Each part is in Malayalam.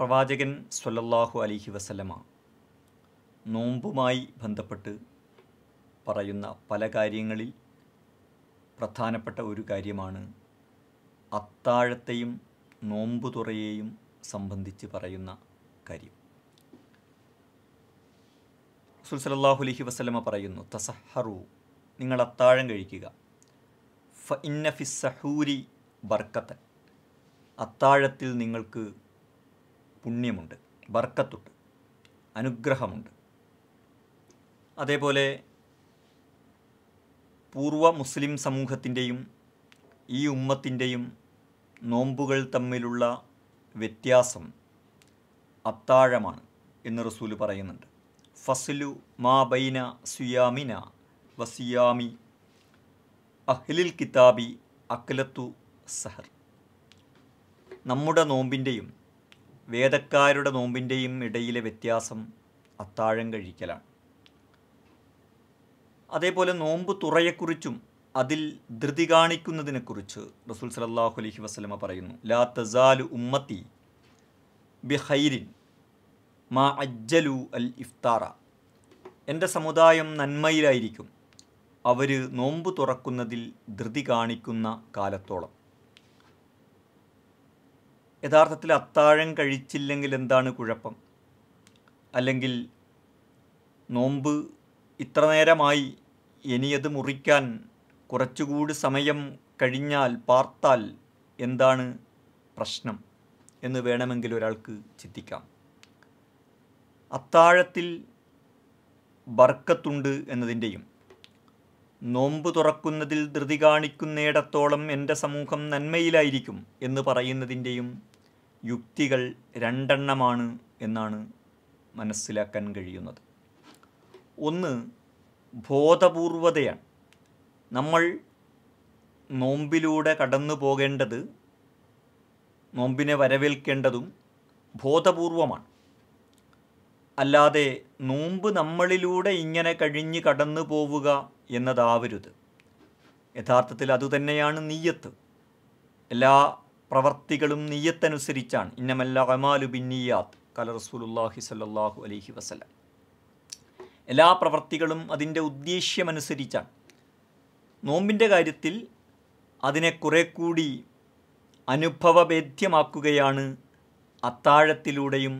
പ്രവാചകൻ സ്വല്ലല്ലാഹു അലിഹി വസല്ലമ നോമ്പുമായി ബന്ധപ്പെട്ട് പറയുന്ന പല കാര്യങ്ങളിൽ പ്രധാനപ്പെട്ട ഒരു കാര്യമാണ് അത്താഴത്തെയും നോമ്പുതുറയെയും സംബന്ധിച്ച് പറയുന്ന കാര്യം റസൂൽ സലല്ലാഹു അലഹി പറയുന്നു തസഹറു നിങ്ങൾ അത്താഴം കഴിക്കുക ഫ ഇന്ന ഫിസ്സഹൂരി ബർക്കത്തൻ അത്താഴത്തിൽ നിങ്ങൾക്ക് പുണ്യമുണ്ട് ബർക്കത്തുണ്ട് അനുഗ്രഹമുണ്ട് അതേപോലെ പൂർവ മുസ്ലിം സമൂഹത്തിൻ്റെയും ഈ ഉമ്മത്തിൻ്റെയും നോമ്പുകൾ തമ്മിലുള്ള വ്യത്യാസം അത്താഴമാണ് എന്ന് റസൂല് പറയുന്നുണ്ട് ഫസ്ലു മാ ബൈന സുയാമിന വസിയാമി അഹ്ലിൽ കിതാബി അക്ലത്തു സഹർ നമ്മുടെ നോമ്പിൻ്റെയും വേദക്കാരുടെ നോമ്പിൻ്റെയും ഇടയിലെ വ്യത്യാസം അത്താഴം കഴിക്കലാണ് അതേപോലെ നോമ്പ് തുറയെക്കുറിച്ചും അതിൽ ധൃതി കാണിക്കുന്നതിനെക്കുറിച്ച് റസൂൽ സലല്ലാഹു അലഹി വസ്ലമ പറയുന്നു ലാ തസാലു ഉമ്മത്തി ബിഹൈരിൻ മാ അജ്ജലു അൽ ഇഫ്താറ എൻ്റെ സമുദായം നന്മയിലായിരിക്കും അവർ നോമ്പ് തുറക്കുന്നതിൽ ധൃതി കാണിക്കുന്ന കാലത്തോളം യഥാർത്ഥത്തിൽ അത്താഴം കഴിച്ചില്ലെങ്കിൽ എന്താണ് കുഴപ്പം അല്ലെങ്കിൽ നോമ്പ് ഇത്ര നേരമായി ഇനിയത് മുറിക്കാൻ കുറച്ചുകൂടി സമയം കഴിഞ്ഞാൽ പാർത്താൽ എന്താണ് പ്രശ്നം എന്ന് വേണമെങ്കിൽ ഒരാൾക്ക് ചിന്തിക്കാം അത്താഴത്തിൽ ബർക്കത്തുണ്ട് എന്നതിൻ്റെയും നോമ്പ് തുറക്കുന്നതിൽ ധൃതി കാണിക്കുന്നിടത്തോളം എൻ്റെ സമൂഹം നന്മയിലായിരിക്കും എന്ന് പറയുന്നതിൻ്റെയും യുക്തികൾ രണ്ടെണ്ണമാണ് എന്നാണ് മനസ്സിലാക്കാൻ കഴിയുന്നത് ഒന്ന് ബോധപൂർവതയാണ് നമ്മൾ നോമ്പിലൂടെ കടന്നു പോകേണ്ടത് നോമ്പിനെ വരവേൽക്കേണ്ടതും ബോധപൂർവമാണ് അല്ലാതെ നോമ്പ് നമ്മളിലൂടെ ഇങ്ങനെ കഴിഞ്ഞ് കടന്നു പോവുക എന്നതാവരുത് യഥാർത്ഥത്തിൽ അതുതന്നെയാണ് നീയത്ത് എല്ലാ പ്രവർത്തികളും നീയത്തനുസരിച്ചാണ് ഇന്നമല്ലമാലു ബിന്നിയാത്ത് കല റസൂലുല്ലാഹി സല്ലാഹു അലഹി വസ്ലം എല്ലാ പ്രവർത്തികളും അതിൻ്റെ ഉദ്ദേശ്യമനുസരിച്ചാണ് നോമ്പിൻ്റെ കാര്യത്തിൽ അതിനെ കുറെ കൂടി അനുഭവഭേദ്യമാക്കുകയാണ് അത്താഴത്തിലൂടെയും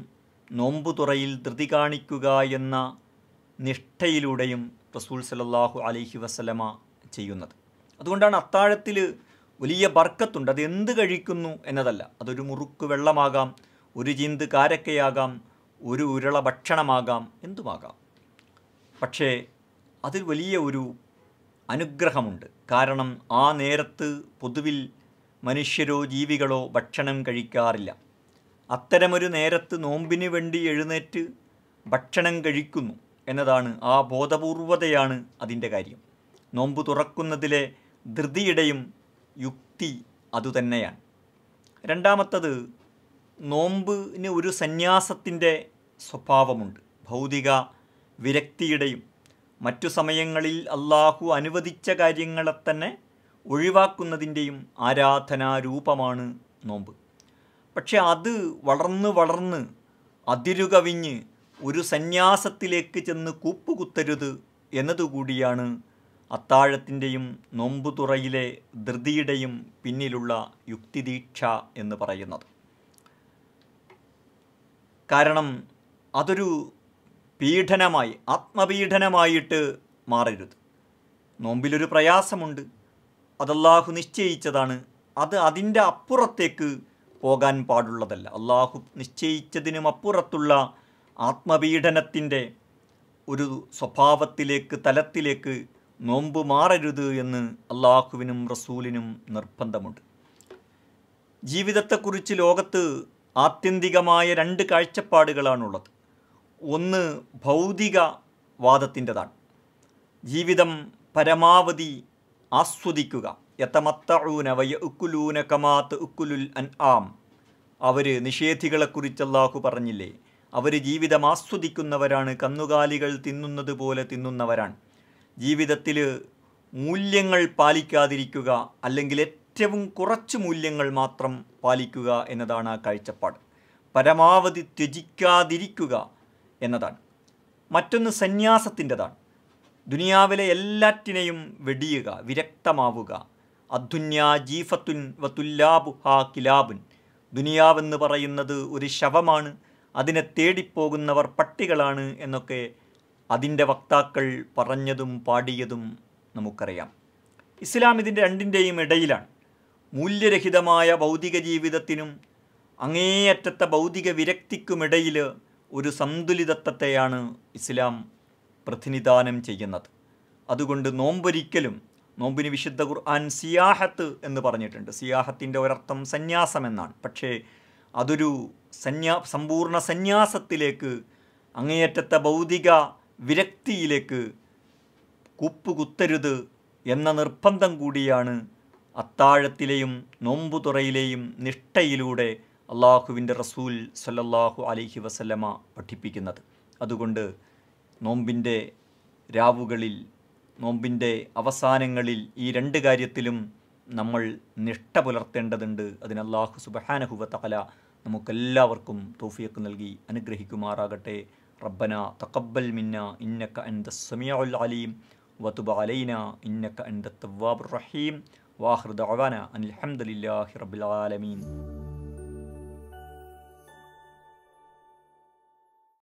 നോമ്പുതുറയിൽ ധൃതി കാണിക്കുക എന്ന നിഷ്ഠയിലൂടെയും റസൂൽ സലല്ലാഹു അലഹി വസല്ലമ ചെയ്യുന്നത് അതുകൊണ്ടാണ് അത്താഴത്തിൽ വലിയ ബർക്കത്തുണ്ട് അത് എന്ത് കഴിക്കുന്നു എന്നതല്ല അതൊരു മുറുക്ക് വെള്ളമാകാം ഒരു ചിന്ത് കാരക്കയാകാം ഒരു ഉരുള ഭക്ഷണമാകാം എന്തുമാകാം പക്ഷേ അതിൽ വലിയ ഒരു അനുഗ്രഹമുണ്ട് കാരണം ആ നേരത്ത് പൊതുവിൽ മനുഷ്യരോ ജീവികളോ ഭക്ഷണം കഴിക്കാറില്ല അത്തരമൊരു നേരത്ത് നോമ്പിന് വേണ്ടി എഴുന്നേറ്റ് ഭക്ഷണം കഴിക്കുന്നു എന്നതാണ് ആ ബോധപൂർവതയാണ് അതിൻ്റെ കാര്യം നോമ്പ് തുറക്കുന്നതിലെ ധൃതിയുടെയും യുക്തി അതുതന്നെയാണ് രണ്ടാമത്തത് നോമ്പിന് ഒരു സന്യാസത്തിൻ്റെ സ്വഭാവമുണ്ട് ഭൗതിക വിരക്തിയുടെയും മറ്റു സമയങ്ങളിൽ അള്ളാഹു അനുവദിച്ച കാര്യങ്ങളെ തന്നെ ഒഴിവാക്കുന്നതിൻ്റെയും ആരാധനാരൂപമാണ് നോമ്പ് പക്ഷെ അത് വളർന്ന് വളർന്ന് അതിരുകവിഞ്ഞ് ഒരു സന്യാസത്തിലേക്ക് ചെന്ന് കൂപ്പുകുത്തരുത് എന്നതുകൂടിയാണ് അത്താഴത്തിൻ്റെയും നൊമ്പുതുറയിലെ ധൃതിയുടെയും പിന്നിലുള്ള യുക്തിദീക്ഷ എന്ന് പറയുന്നത് കാരണം അതൊരു പീഡനമായി ആത്മപീഡനമായിട്ട് മാറരുത് നോമ്പിലൊരു പ്രയാസമുണ്ട് അതല്ലാഹു നിശ്ചയിച്ചതാണ് അത് അതിൻ്റെ അപ്പുറത്തേക്ക് പോകാൻ പാടുള്ളതല്ല അള്ളാഹു നിശ്ചയിച്ചതിനും അപ്പുറത്തുള്ള ആത്മപീഡനത്തിൻ്റെ ഒരു സ്വഭാവത്തിലേക്ക് തലത്തിലേക്ക് നോമ്പ് മാറരുത് എന്ന് അള്ളാഹുവിനും റസൂലിനും നിർബന്ധമുണ്ട് ജീവിതത്തെക്കുറിച്ച് ലോകത്ത് ആത്യന്തികമായ രണ്ട് കാഴ്ചപ്പാടുകളാണുള്ളത് ഒന്ന് ഭൗതിക വാദത്തിൻ്റെതാണ് ജീവിതം പരമാവധി ആസ്വദിക്കുക യത്തമത്തഊന വയ ഉക്കുലൂന കമാത്ത് ഉക്കുലുൽ അൻ ആം അവർ നിഷേധികളെക്കുറിച്ച് അള്ളാഹു പറഞ്ഞില്ലേ അവർ ജീവിതം ആസ്വദിക്കുന്നവരാണ് കന്നുകാലികൾ തിന്നുന്നത് പോലെ തിന്നുന്നവരാണ് ജീവിതത്തിൽ മൂല്യങ്ങൾ പാലിക്കാതിരിക്കുക അല്ലെങ്കിൽ ഏറ്റവും കുറച്ച് മൂല്യങ്ങൾ മാത്രം പാലിക്കുക എന്നതാണ് ആ കാഴ്ചപ്പാട് പരമാവധി ത്യജിക്കാതിരിക്കുക എന്നതാണ് മറ്റൊന്ന് സന്യാസത്തിൻ്റെതാണ് ദുനിയാവിലെ എല്ലാറ്റിനെയും വെടിയുക വിരക്തമാവുക അധുന്യാ ജീഫത്തുൻ വതുല്ലാബുഹാ കിലാബുൻ ദുനിയാവെന്ന് പറയുന്നത് ഒരു ശവമാണ് അതിനെ തേടിപ്പോകുന്നവർ പട്ടികളാണ് എന്നൊക്കെ അതിൻ്റെ വക്താക്കൾ പറഞ്ഞതും പാടിയതും നമുക്കറിയാം ഇസ്ലാം ഇതിൻ്റെ രണ്ടിൻ്റെയും ഇടയിലാണ് മൂല്യരഹിതമായ ഭൗതിക ജീവിതത്തിനും അങ്ങേയറ്റത്തെ ഭൗതിക വിരക്തിക്കുമിടയിൽ ഒരു സന്തുലിതത്വത്തെയാണ് ഇസ്ലാം പ്രതിനിധാനം ചെയ്യുന്നത് അതുകൊണ്ട് നോമ്പൊരിക്കലും നോമ്പിന് വിശുദ്ധ ഖുർആൻ സിയാഹത്ത് എന്ന് പറഞ്ഞിട്ടുണ്ട് സിയാഹത്തിൻ്റെ ഒരർത്ഥം എന്നാണ് പക്ഷേ അതൊരു സന്യാ സമ്പൂർണ്ണ സന്യാസത്തിലേക്ക് അങ്ങേയറ്റത്തെ ഭൗതിക വിരക്തിയിലേക്ക് കുപ്പുകുത്തരുത് എന്ന നിർബന്ധം കൂടിയാണ് അത്താഴത്തിലെയും നോമ്പുതുറയിലെയും നിഷ്ഠയിലൂടെ അള്ളാഹുവിൻ്റെ റസൂൽ സല്ലല്ലാഹു അലൈഹി വസല്ലമ പഠിപ്പിക്കുന്നത് അതുകൊണ്ട് നോമ്പിൻ്റെ രാവുകളിൽ നോമ്പിൻ്റെ അവസാനങ്ങളിൽ ഈ രണ്ട് കാര്യത്തിലും നമ്മൾ നിഷ്ഠ പുലർത്തേണ്ടതുണ്ട് അതിന് അള്ളാഹു സുബഹാനഹുവ തല നമുക്കെല്ലാവർക്കും തോഫിയക്ക് നൽകി അനുഗ്രഹിക്കുമാറാകട്ടെ ربنا تقبل منا إنك أنت السميع العليم وتب علينا إنك أنت التواب الرحيم وآخر دعوانا أن الحمد لله رب العالمين